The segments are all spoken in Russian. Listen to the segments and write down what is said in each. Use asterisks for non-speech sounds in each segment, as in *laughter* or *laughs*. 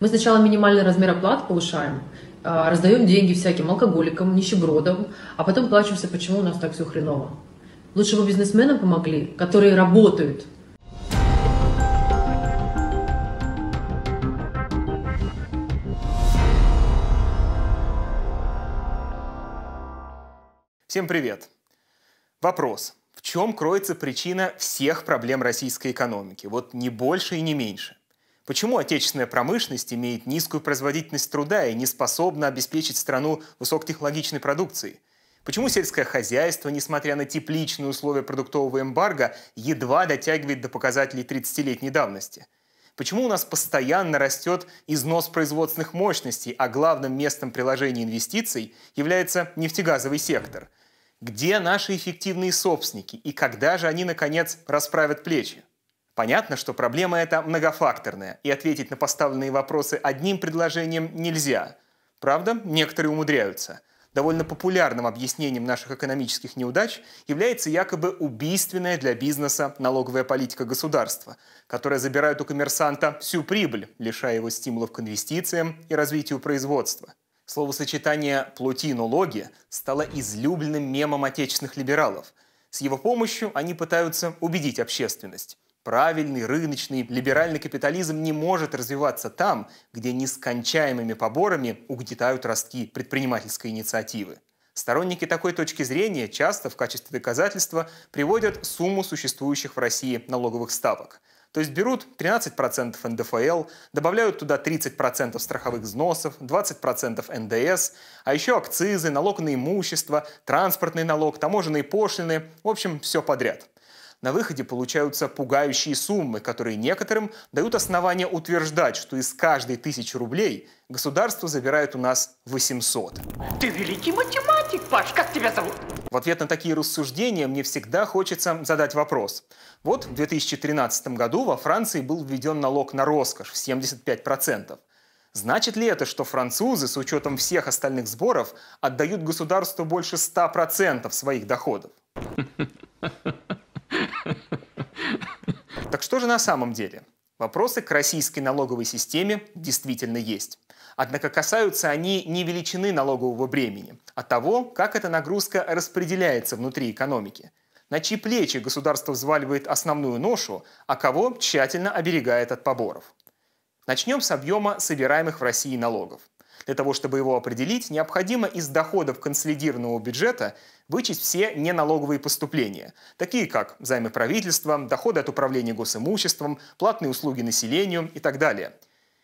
Мы сначала минимальный размер оплат повышаем, а, раздаем деньги всяким алкоголикам, нищебродам, а потом плачемся, почему у нас так все хреново. Лучше бы бизнесменам помогли, которые работают. Всем привет! Вопрос. В чем кроется причина всех проблем российской экономики? Вот не больше и не меньше. Почему отечественная промышленность имеет низкую производительность труда и не способна обеспечить страну высокотехнологичной продукцией? Почему сельское хозяйство, несмотря на тепличные условия продуктового эмбарго, едва дотягивает до показателей 30-летней давности? Почему у нас постоянно растет износ производственных мощностей, а главным местом приложения инвестиций является нефтегазовый сектор? Где наши эффективные собственники и когда же они, наконец, расправят плечи? Понятно, что проблема эта многофакторная, и ответить на поставленные вопросы одним предложением нельзя. Правда, некоторые умудряются. Довольно популярным объяснением наших экономических неудач является якобы убийственная для бизнеса налоговая политика государства, которая забирает у коммерсанта всю прибыль, лишая его стимулов к инвестициям и развитию производства. Словосочетание налоги" стало излюбленным мемом отечественных либералов. С его помощью они пытаются убедить общественность. Правильный, рыночный, либеральный капитализм не может развиваться там, где нескончаемыми поборами угнетают ростки предпринимательской инициативы. Сторонники такой точки зрения часто в качестве доказательства приводят сумму существующих в России налоговых ставок. То есть берут 13% НДФЛ, добавляют туда 30% страховых взносов, 20% НДС, а еще акцизы, налог на имущество, транспортный налог, таможенные пошлины, в общем, все подряд. На выходе получаются пугающие суммы, которые некоторым дают основания утверждать, что из каждой тысячи рублей государство забирает у нас 800. Ты великий математик, Паш, как тебя зовут? В ответ на такие рассуждения мне всегда хочется задать вопрос. Вот в 2013 году во Франции был введен налог на роскошь в 75%. Значит ли это, что французы, с учетом всех остальных сборов, отдают государству больше 100% своих доходов? *laughs* Что же на самом деле? Вопросы к российской налоговой системе действительно есть. Однако касаются они не величины налогового бремени, а того, как эта нагрузка распределяется внутри экономики. На чьи плечи государство взваливает основную ношу, а кого тщательно оберегает от поборов. Начнем с объема собираемых в России налогов. Для того, чтобы его определить, необходимо из доходов консолидированного бюджета вычесть все неналоговые поступления, такие как займы правительства, доходы от управления госимуществом, платные услуги населению и так далее.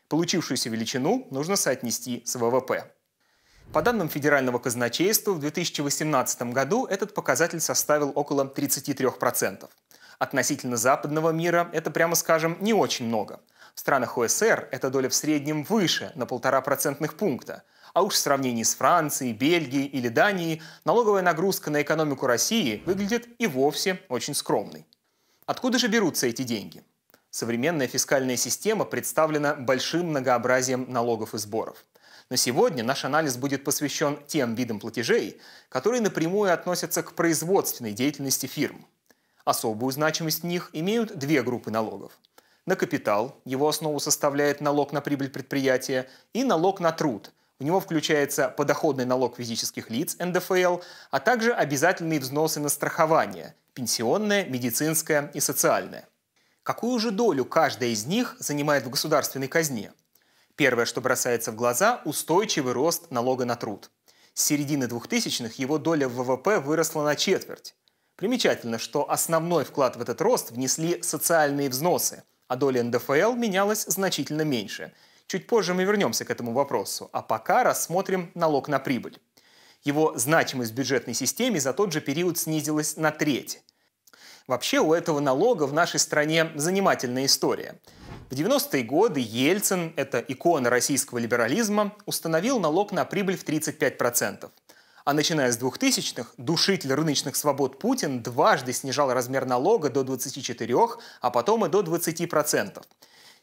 Получившуюся величину нужно соотнести с ВВП. По данным Федерального казначейства, в 2018 году этот показатель составил около 33%. Относительно западного мира это, прямо скажем, не очень много – в странах ОСР эта доля в среднем выше на полтора процентных пункта. А уж в сравнении с Францией, Бельгией или Данией налоговая нагрузка на экономику России выглядит и вовсе очень скромной. Откуда же берутся эти деньги? Современная фискальная система представлена большим многообразием налогов и сборов. Но сегодня наш анализ будет посвящен тем видам платежей, которые напрямую относятся к производственной деятельности фирм. Особую значимость в них имеют две группы налогов – на капитал, его основу составляет налог на прибыль предприятия, и налог на труд. В него включается подоходный налог физических лиц, НДФЛ, а также обязательные взносы на страхование – пенсионное, медицинское и социальное. Какую же долю каждая из них занимает в государственной казне? Первое, что бросается в глаза – устойчивый рост налога на труд. С середины 2000-х его доля в ВВП выросла на четверть. Примечательно, что основной вклад в этот рост внесли социальные взносы – а доля НДФЛ менялась значительно меньше. Чуть позже мы вернемся к этому вопросу, а пока рассмотрим налог на прибыль. Его значимость в бюджетной системе за тот же период снизилась на треть. Вообще у этого налога в нашей стране занимательная история. В 90-е годы Ельцин, это икона российского либерализма, установил налог на прибыль в 35%. А начиная с 2000-х, душитель рыночных свобод Путин дважды снижал размер налога до 24, а потом и до 20%.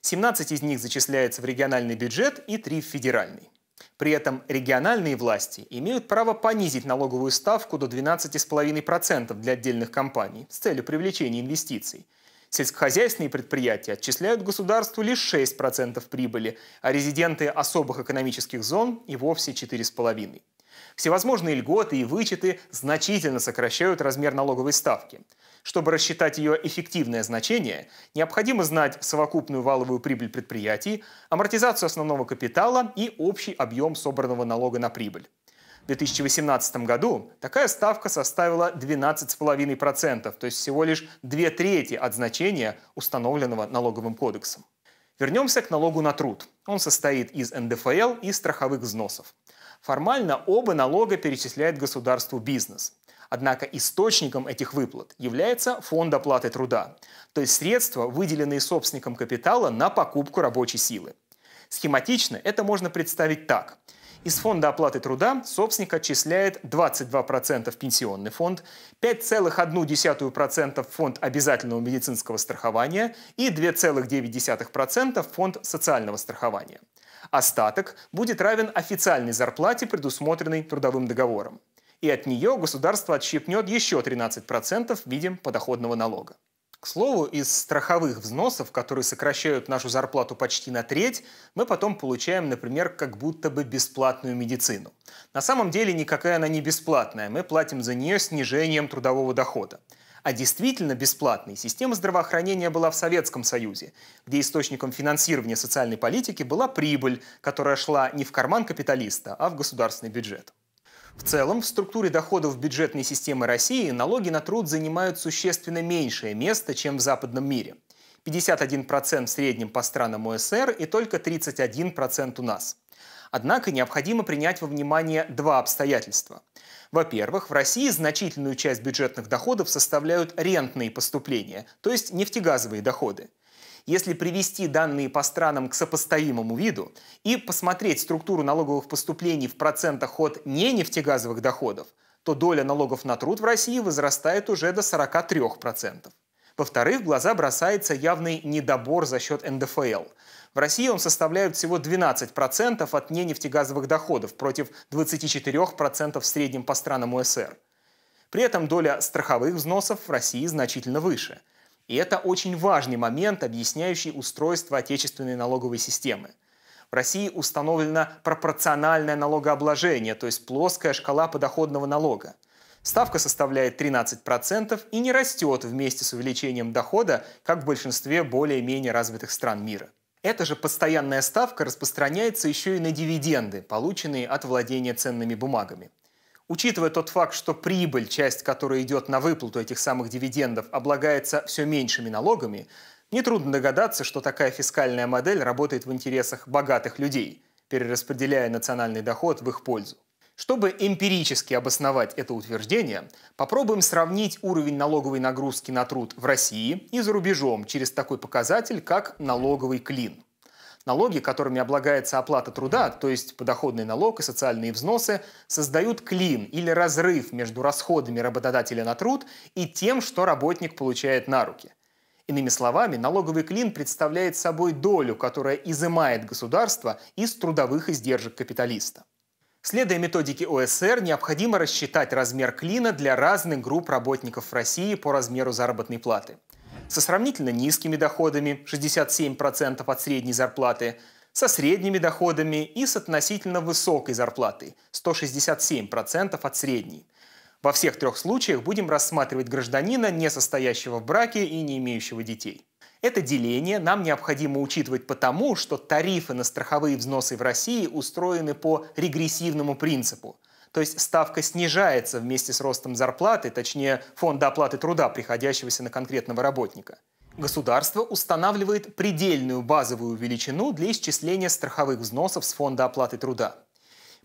17 из них зачисляется в региональный бюджет и 3 в федеральный. При этом региональные власти имеют право понизить налоговую ставку до 12,5% для отдельных компаний с целью привлечения инвестиций. Сельскохозяйственные предприятия отчисляют государству лишь 6% прибыли, а резиденты особых экономических зон и вовсе 4,5%. Всевозможные льготы и вычеты значительно сокращают размер налоговой ставки. Чтобы рассчитать ее эффективное значение, необходимо знать совокупную валовую прибыль предприятий, амортизацию основного капитала и общий объем собранного налога на прибыль. В 2018 году такая ставка составила 12,5%, то есть всего лишь две трети от значения, установленного налоговым кодексом. Вернемся к налогу на труд. Он состоит из НДФЛ и страховых взносов. Формально оба налога перечисляет государству бизнес. Однако источником этих выплат является фонд оплаты труда, то есть средства, выделенные собственником капитала на покупку рабочей силы. Схематично это можно представить так. Из фонда оплаты труда собственник отчисляет 22% в пенсионный фонд, 5,1% в фонд обязательного медицинского страхования и 2,9% в фонд социального страхования. Остаток будет равен официальной зарплате, предусмотренной трудовым договором. И от нее государство отщипнет еще 13% в виде подоходного налога. К слову, из страховых взносов, которые сокращают нашу зарплату почти на треть, мы потом получаем, например, как будто бы бесплатную медицину. На самом деле никакая она не бесплатная, мы платим за нее снижением трудового дохода. А действительно бесплатной система здравоохранения была в Советском Союзе, где источником финансирования социальной политики была прибыль, которая шла не в карман капиталиста, а в государственный бюджет. В целом, в структуре доходов бюджетной системы России налоги на труд занимают существенно меньшее место, чем в западном мире. 51% в среднем по странам ОСР и только 31% у нас. Однако необходимо принять во внимание два обстоятельства. Во-первых, в России значительную часть бюджетных доходов составляют рентные поступления, то есть нефтегазовые доходы. Если привести данные по странам к сопоставимому виду и посмотреть структуру налоговых поступлений в процентах от не нефтегазовых доходов, то доля налогов на труд в России возрастает уже до 43%. Во-вторых, в глаза бросается явный недобор за счет НДФЛ. В России он составляет всего 12% от ненефтегазовых доходов против 24% в среднем по странам УСР. При этом доля страховых взносов в России значительно выше. И это очень важный момент, объясняющий устройство отечественной налоговой системы. В России установлено пропорциональное налогообложение, то есть плоская шкала подоходного налога. Ставка составляет 13% и не растет вместе с увеличением дохода, как в большинстве более-менее развитых стран мира. Эта же постоянная ставка распространяется еще и на дивиденды, полученные от владения ценными бумагами. Учитывая тот факт, что прибыль, часть которой идет на выплату этих самых дивидендов, облагается все меньшими налогами, нетрудно догадаться, что такая фискальная модель работает в интересах богатых людей, перераспределяя национальный доход в их пользу. Чтобы эмпирически обосновать это утверждение, попробуем сравнить уровень налоговой нагрузки на труд в России и за рубежом через такой показатель, как налоговый клин. Налоги, которыми облагается оплата труда, то есть подоходный налог и социальные взносы, создают клин или разрыв между расходами работодателя на труд и тем, что работник получает на руки – Иными словами, налоговый клин представляет собой долю, которая изымает государство из трудовых издержек капиталиста. Следуя методике ОСР, необходимо рассчитать размер клина для разных групп работников России по размеру заработной платы. Со сравнительно низкими доходами 67% от средней зарплаты, со средними доходами и с относительно высокой зарплатой 167% от средней. Во всех трех случаях будем рассматривать гражданина, не состоящего в браке и не имеющего детей. Это деление нам необходимо учитывать потому, что тарифы на страховые взносы в России устроены по регрессивному принципу. То есть ставка снижается вместе с ростом зарплаты, точнее фонда оплаты труда, приходящегося на конкретного работника. Государство устанавливает предельную базовую величину для исчисления страховых взносов с фонда оплаты труда.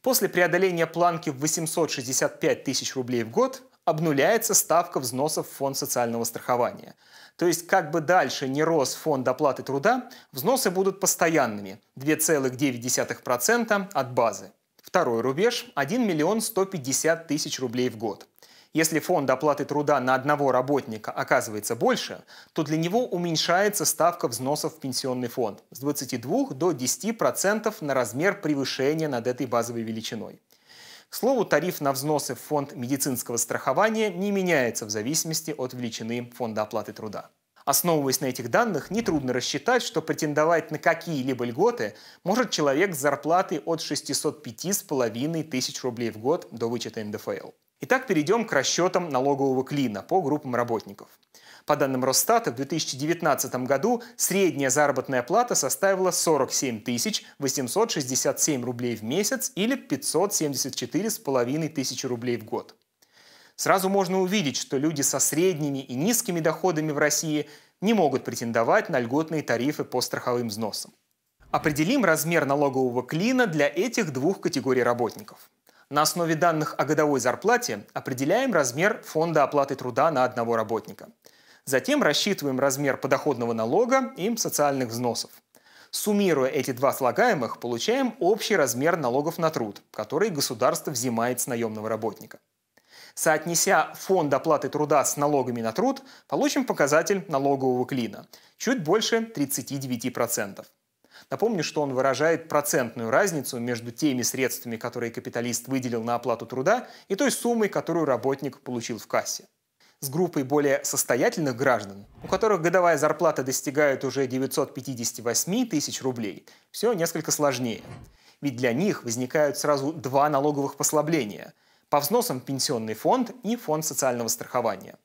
После преодоления планки в 865 тысяч рублей в год обнуляется ставка взносов в фонд социального страхования. То есть как бы дальше не рос фонд оплаты труда, взносы будут постоянными – 2,9% от базы. Второй рубеж – 1 миллион 150 тысяч рублей в год. Если фонд оплаты труда на одного работника оказывается больше, то для него уменьшается ставка взносов в пенсионный фонд с 22 до 10% на размер превышения над этой базовой величиной. К слову, тариф на взносы в фонд медицинского страхования не меняется в зависимости от величины фонда оплаты труда. Основываясь на этих данных, нетрудно рассчитать, что претендовать на какие-либо льготы может человек с зарплатой от 605,5 тысяч рублей в год до вычета НДФЛ. Итак, перейдем к расчетам налогового клина по группам работников. По данным Росстата, в 2019 году средняя заработная плата составила 47 867 рублей в месяц или 574,5 тысячи рублей в год. Сразу можно увидеть, что люди со средними и низкими доходами в России не могут претендовать на льготные тарифы по страховым взносам. Определим размер налогового клина для этих двух категорий работников. На основе данных о годовой зарплате определяем размер фонда оплаты труда на одного работника – Затем рассчитываем размер подоходного налога и социальных взносов. Суммируя эти два слагаемых, получаем общий размер налогов на труд, который государство взимает с наемного работника. Соотнеся фонд оплаты труда с налогами на труд, получим показатель налогового клина – чуть больше 39%. Напомню, что он выражает процентную разницу между теми средствами, которые капиталист выделил на оплату труда, и той суммой, которую работник получил в кассе с группой более состоятельных граждан, у которых годовая зарплата достигает уже 958 тысяч рублей, все несколько сложнее. Ведь для них возникают сразу два налоговых послабления – по взносам пенсионный фонд и фонд социального страхования.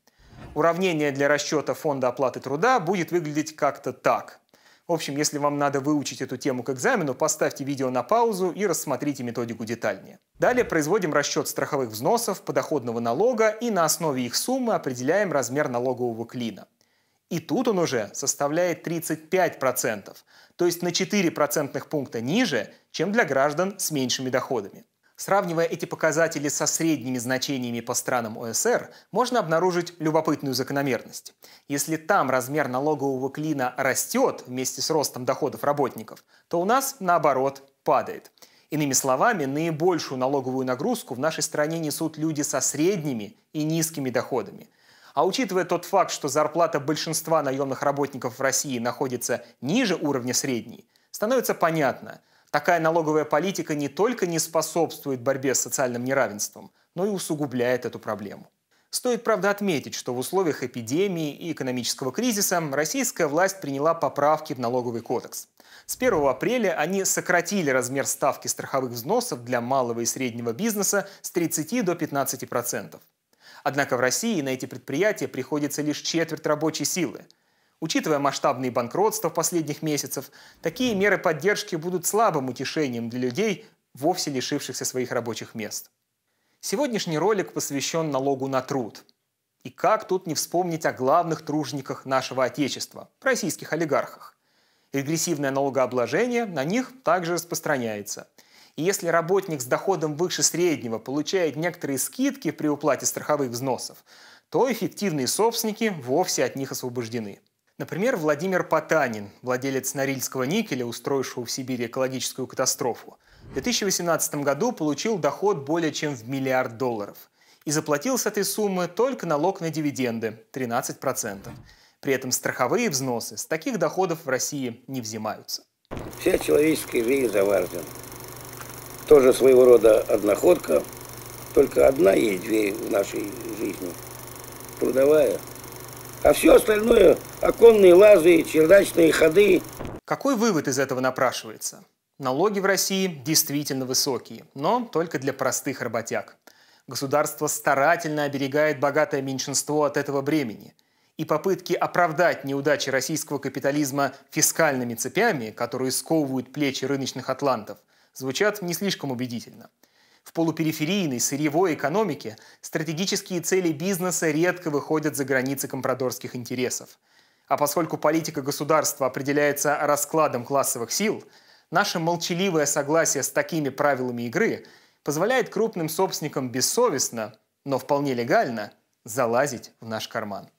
Уравнение для расчета фонда оплаты труда будет выглядеть как-то так. В общем, если вам надо выучить эту тему к экзамену, поставьте видео на паузу и рассмотрите методику детальнее. Далее производим расчет страховых взносов, подоходного налога и на основе их суммы определяем размер налогового клина. И тут он уже составляет 35%, то есть на 4 процентных пункта ниже, чем для граждан с меньшими доходами. Сравнивая эти показатели со средними значениями по странам ОСР, можно обнаружить любопытную закономерность. Если там размер налогового клина растет вместе с ростом доходов работников, то у нас, наоборот, падает. Иными словами, наибольшую налоговую нагрузку в нашей стране несут люди со средними и низкими доходами – а учитывая тот факт, что зарплата большинства наемных работников в России находится ниже уровня средней, становится понятно, Такая налоговая политика не только не способствует борьбе с социальным неравенством, но и усугубляет эту проблему. Стоит, правда, отметить, что в условиях эпидемии и экономического кризиса российская власть приняла поправки в налоговый кодекс. С 1 апреля они сократили размер ставки страховых взносов для малого и среднего бизнеса с 30 до 15 процентов. Однако в России на эти предприятия приходится лишь четверть рабочей силы – Учитывая масштабные банкротства последних месяцев, такие меры поддержки будут слабым утешением для людей, вовсе лишившихся своих рабочих мест. Сегодняшний ролик посвящен налогу на труд. И как тут не вспомнить о главных тружениках нашего Отечества, российских олигархах? Регрессивное налогообложение на них также распространяется. И если работник с доходом выше среднего получает некоторые скидки при уплате страховых взносов, то эффективные собственники вовсе от них освобождены. Например, Владимир Потанин, владелец Норильского никеля, устроившего в Сибири экологическую катастрофу, в 2018 году получил доход более чем в миллиард долларов и заплатил с этой суммы только налог на дивиденды – 13%. При этом страховые взносы с таких доходов в России не взимаются. Вся человеческая жизнь заварзен. Тоже своего рода одноходка, только одна есть дверь в нашей жизни – трудовая – а все остальное – оконные лазы, чердачные ходы. Какой вывод из этого напрашивается? Налоги в России действительно высокие, но только для простых работяг. Государство старательно оберегает богатое меньшинство от этого бремени. И попытки оправдать неудачи российского капитализма фискальными цепями, которые сковывают плечи рыночных атлантов, звучат не слишком убедительно – в полупериферийной сырьевой экономике стратегические цели бизнеса редко выходят за границы компрадорских интересов. А поскольку политика государства определяется раскладом классовых сил, наше молчаливое согласие с такими правилами игры позволяет крупным собственникам бессовестно, но вполне легально, залазить в наш карман.